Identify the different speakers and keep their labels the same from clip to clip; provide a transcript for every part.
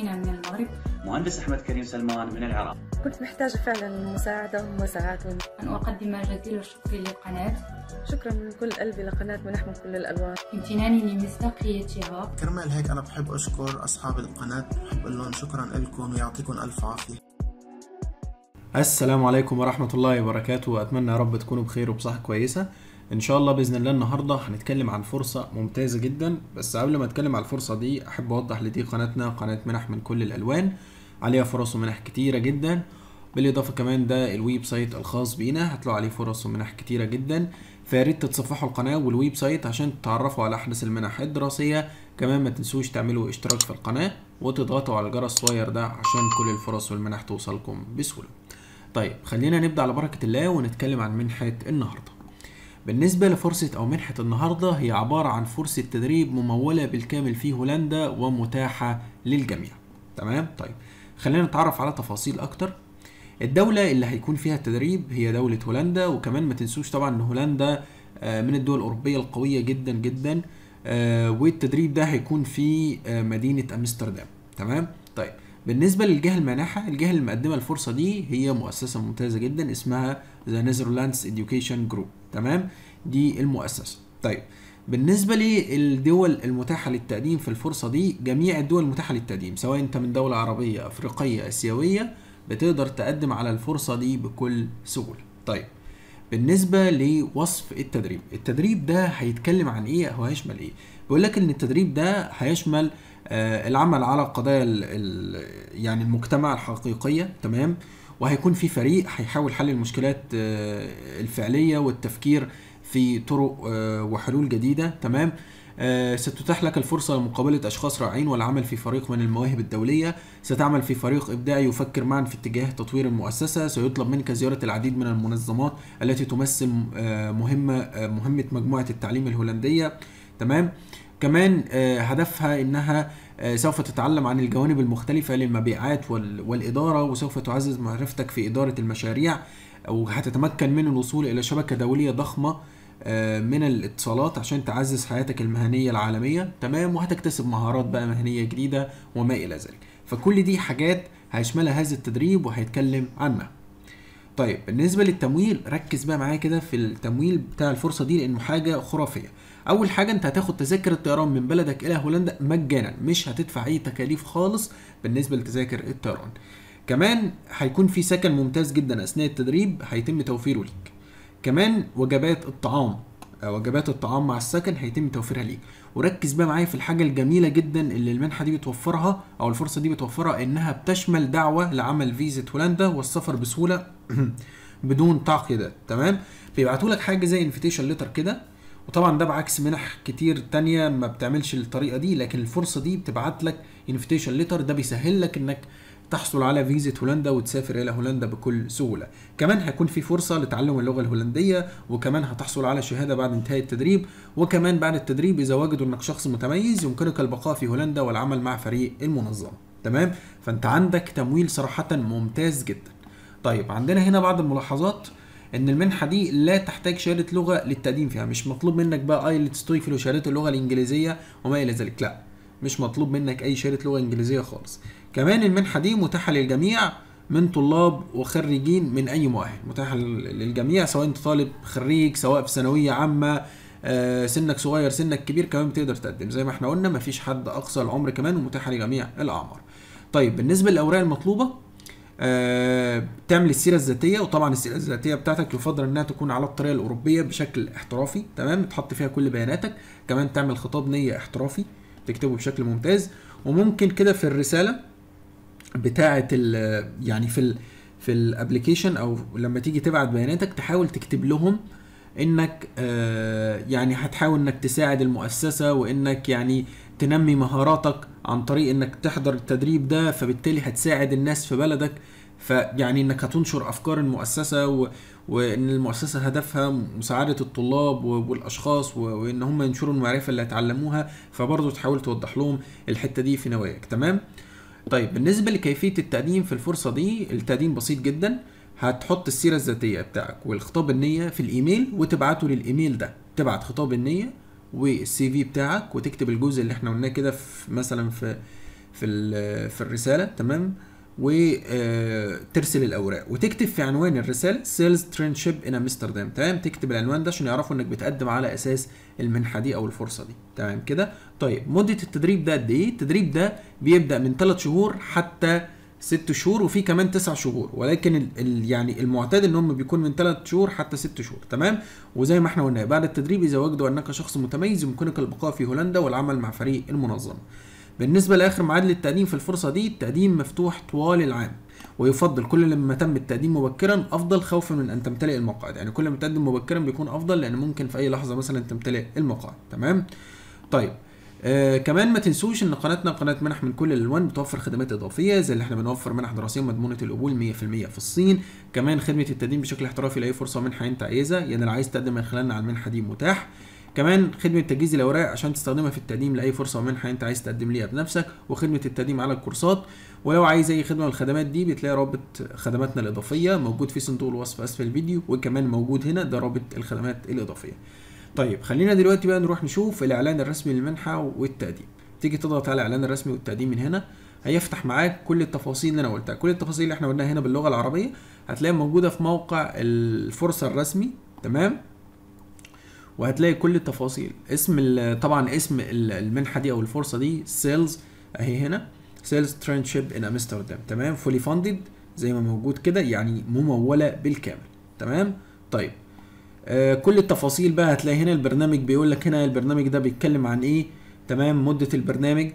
Speaker 1: فينا من المغرب مهندس أحمد كريم سلمان من العراق كنت محتاجة فعلا مساعدة ومساعدة أن أقدم جزيل الشكر للقناة شكرا من كل قلبي لقناة ملحمة كل الألوان امتناني لمصداقيتها كرمال هيك أنا بحب أشكر أصحاب القناة بحب أقول لهم شكرا لكم ويعطيكم ألف عافية السلام عليكم ورحمة الله وبركاته وأتمنى يا رب تكونوا بخير وبصحة كويسة ان شاء الله باذن الله النهارده هنتكلم عن فرصه ممتازه جدا بس قبل ما اتكلم عن الفرصه دي احب اوضح لدي قناتنا قناه منح من كل الالوان عليها فرص ومنح كتيره جدا بالاضافه كمان ده الويب سايت الخاص بينا هتلاقوا عليه فرص ومنح كتيره جدا فياريت تتصفحوا القناه والويب سايت عشان تتعرفوا على احدث المنح الدراسيه كمان ما تنسوش تعملوا اشتراك في القناه وتضغطوا على الجرس الصغير ده عشان كل الفرص والمنح توصلكم بسهوله طيب خلينا نبدا على بركه الله ونتكلم عن منحه النهارده بالنسبة لفرصة أو منحة النهاردة هي عبارة عن فرصة تدريب ممولة بالكامل في هولندا ومتاحة للجميع تمام طيب خلينا نتعرف على تفاصيل أكتر الدولة اللي هيكون فيها التدريب هي دولة هولندا وكمان ما تنسوش طبعا ان هولندا آه، من الدول الأوروبية القوية جدا جدا آه، والتدريب ده هيكون في آه، مدينة أمستردام تمام طيب بالنسبه للجهه المانحه الجهه اللي مقدمه الفرصه دي هي مؤسسه ممتازه جدا اسمها ذا نيذرلاندز اديوكيشن جروب تمام دي المؤسسه طيب بالنسبه للدول المتاحه للتقديم في الفرصه دي جميع الدول المتاحه للتقديم سواء انت من دوله عربيه افريقيه اسيويه بتقدر تقدم على الفرصه دي بكل سهوله طيب بالنسبة لوصف التدريب التدريب ده هيتكلم عن ايه او هيشمل ايه بيقول لك ان التدريب ده هيشمل آه، العمل على القضايا يعني المجتمع الحقيقيه تمام وهيكون في فريق هيحاول حل المشكلات آه، الفعليه والتفكير في طرق آه، وحلول جديده تمام ستتاح لك الفرصة لمقابلة أشخاص رائعين والعمل في فريق من المواهب الدولية ستعمل في فريق إبداعي يفكر معا في اتجاه تطوير المؤسسة سيطلب منك زيارة العديد من المنظمات التي تمثل مهمة مهمة مجموعة التعليم الهولندية تمام كمان آه، هدفها انها آه، سوف تتعلم عن الجوانب المختلفة للمبيعات والإدارة وسوف تعزز معرفتك في إدارة المشاريع وهتتمكن من الوصول إلى شبكة دولية ضخمة آه، من الاتصالات عشان تعزز حياتك المهنية العالمية تمام وهتكتسب مهارات بقى مهنية جديدة وما إلى ذلك فكل دي حاجات هيشملها هذا التدريب وهيتكلم عنها طيب بالنسبة للتمويل ركز بقى معايا كده في التمويل بتاع الفرصة دي لأنه حاجة خرافية اول حاجه انت هتاخد تذاكر الطيران من بلدك الى هولندا مجانا مش هتدفع اي تكاليف خالص بالنسبه لتذاكر الطيران كمان هيكون في سكن ممتاز جدا اثناء التدريب هيتم توفيره ليك كمان وجبات الطعام وجبات الطعام مع السكن هيتم توفيرها ليك وركز بقى معايا في الحاجه الجميله جدا اللي المنحه دي بتوفرها او الفرصه دي بتوفرها انها بتشمل دعوه لعمل فيزا هولندا والسفر بسهوله بدون تعقيدات تمام بيبعتوا لك حاجه زي انفيتيشن ليتر كده وطبعا ده بعكس منح كتير تانية ما بتعملش الطريقه دي لكن الفرصه دي بتبعت لك انفيتيشن ليتر ده بيسهل لك انك تحصل على فيزا هولندا وتسافر الى هولندا بكل سهوله كمان هيكون في فرصه لتعلم اللغه الهولنديه وكمان هتحصل على شهاده بعد انتهاء التدريب وكمان بعد التدريب اذا وجدوا انك شخص متميز يمكنك البقاء في هولندا والعمل مع فريق المنظمه تمام فانت عندك تمويل صراحه ممتاز جدا طيب عندنا هنا بعض الملاحظات ان المنحه دي لا تحتاج شهاده لغه للتقديم فيها مش مطلوب منك بقى ايلتس تويفل وشهاده اللغه الانجليزيه وما الى ذلك لا مش مطلوب منك اي شهاده لغه انجليزيه خالص كمان المنحه دي متاحه للجميع من طلاب وخريجين من اي مؤهل متاحه للجميع سواء انت طالب خريج سواء في ثانويه عامه آه، سنك صغير سنك كبير كمان بتقدر تقدم زي ما احنا قلنا مفيش حد اقصى العمر كمان ومتاحه لجميع الاعمار طيب بالنسبه للاوراق المطلوبه آه، تعمل السيره الذاتيه وطبعا السيره الذاتيه بتاعتك يفضل انها تكون على الطريقه الاوروبيه بشكل احترافي تمام تحط فيها كل بياناتك كمان تعمل خطاب نيه احترافي تكتبه بشكل ممتاز وممكن كده في الرساله بتاعه يعني في الـ في الابلكيشن او لما تيجي تبعت بياناتك تحاول تكتب لهم انك آه، يعني هتحاول انك تساعد المؤسسه وانك يعني تنمي مهاراتك عن طريق انك تحضر التدريب ده فبالتالي هتساعد الناس في بلدك فيعني انك هتنشر افكار المؤسسه و... وان المؤسسه هدفها مساعده الطلاب والاشخاص و... وان هم ينشروا المعرفه اللي هيتعلموها فبرضه تحاول توضح لهم الحته دي في نواياك تمام طيب بالنسبه لكيفيه التقديم في الفرصه دي التقديم بسيط جدا هتحط السيره الذاتيه بتاعك والخطاب النيه في الايميل وتبعته للايميل ده تبعت خطاب النيه والسي في بتاعك وتكتب الجزء اللي احنا قلناه كده في مثلا في في في الرساله تمام وترسل آه، الاوراق وتكتب في عنوان الرساله سيلز ترينشيب ان امستردام تمام تكتب العنوان ده عشان يعرفوا انك بتقدم على اساس المنحه دي او الفرصه دي تمام كده طيب مده التدريب ده قد ايه التدريب ده بيبدا من 3 شهور حتى ست شهور وفي كمان تسع شهور ولكن ال يعني المعتاد ان هم بيكون من ثلاث شهور حتى ست شهور تمام وزي ما احنا قلنا بعد التدريب اذا وجدوا انك شخص متميز يمكنك البقاء في هولندا والعمل مع فريق المنظمه بالنسبه لاخر ميعاد للتقديم في الفرصه دي التقديم مفتوح طوال العام ويفضل كل لما تم التقديم مبكرا افضل خوفا من ان تمتلئ المقاعد يعني كل ما تقدم مبكرا بيكون افضل لان ممكن في اي لحظه مثلا تمتلئ المقاعد تمام طيب آه كمان ما تنسوش ان قناتنا قناه منح من كل الالوان بتوفر خدمات اضافيه زي اللي احنا بنوفر منح دراسيه مضمونه القبول 100% في الصين كمان خدمه التقديم بشكل احترافي لاي فرصه منحه انت عايزها يعني اللي عايز تقدم من خلالنا على المنحه دي متاح كمان خدمه تجهيز الاوراق عشان تستخدمها في التقديم لاي فرصه ومنحه انت عايز تقدم ليها بنفسك وخدمه التقديم على الكورسات ولو عايز اي خدمه من الخدمات دي بتلاقي رابط خدماتنا الاضافيه موجود في صندوق الوصف اسفل الفيديو وكمان موجود هنا ده رابط الخدمات الاضافيه طيب خلينا دلوقتي بقى نروح نشوف الاعلان الرسمي للمنحه والتقديم تيجي تضغط على الاعلان الرسمي والتقديم من هنا هيفتح معاك كل التفاصيل اللي انا قلتها كل التفاصيل اللي احنا قلناها هنا باللغه العربيه هتلاقيها موجوده في موقع الفرصه الرسمي تمام وهتلاقي كل التفاصيل اسم طبعا اسم المنحه دي او الفرصه دي سيلز اهي هنا سيلز ترينشيب ان امستردام تمام فولي فاندد زي ما موجود كده يعني مموله بالكامل تمام طيب آه، كل التفاصيل بقى هتلاقي هنا البرنامج بيقول لك هنا البرنامج ده بيتكلم عن ايه تمام مده البرنامج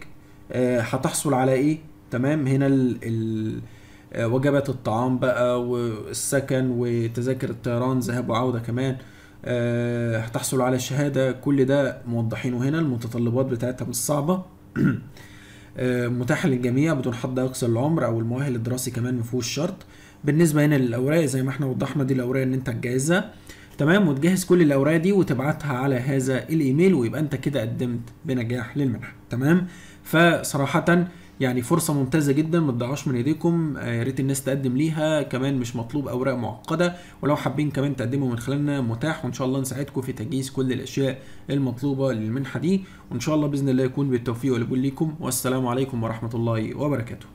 Speaker 1: آه، هتحصل على ايه تمام هنا ال ال آه، وجبات الطعام بقى والسكن وتذاكر الطيران ذهاب وعوده كمان هتحصل على الشهاده كل ده موضحينه هنا المتطلبات بتاعتها مش صعبه متاح متاحه للجميع بدون حد يقصر العمر او المؤهل الدراسي كمان مفهوش شرط بالنسبه هنا للاوراق زي ما احنا وضحنا دي الاوراق اللي انت تجهزها تمام وتجهز كل الاوراق دي وتبعتها على هذا الايميل ويبقى انت كده قدمت بنجاح للمنحه تمام فصراحه يعني فرصه ممتازه جدا ما تضيعوش من ايديكم آه، يا ريت الناس تقدم ليها كمان مش مطلوب اوراق معقده ولو حابين كمان تقدموا من خلالنا متاح وان شاء الله نساعدكم في تجهيز كل الاشياء المطلوبه للمنحه دي وان شاء الله باذن الله يكون بالتوفيق والقبول ليكم والسلام عليكم ورحمه الله وبركاته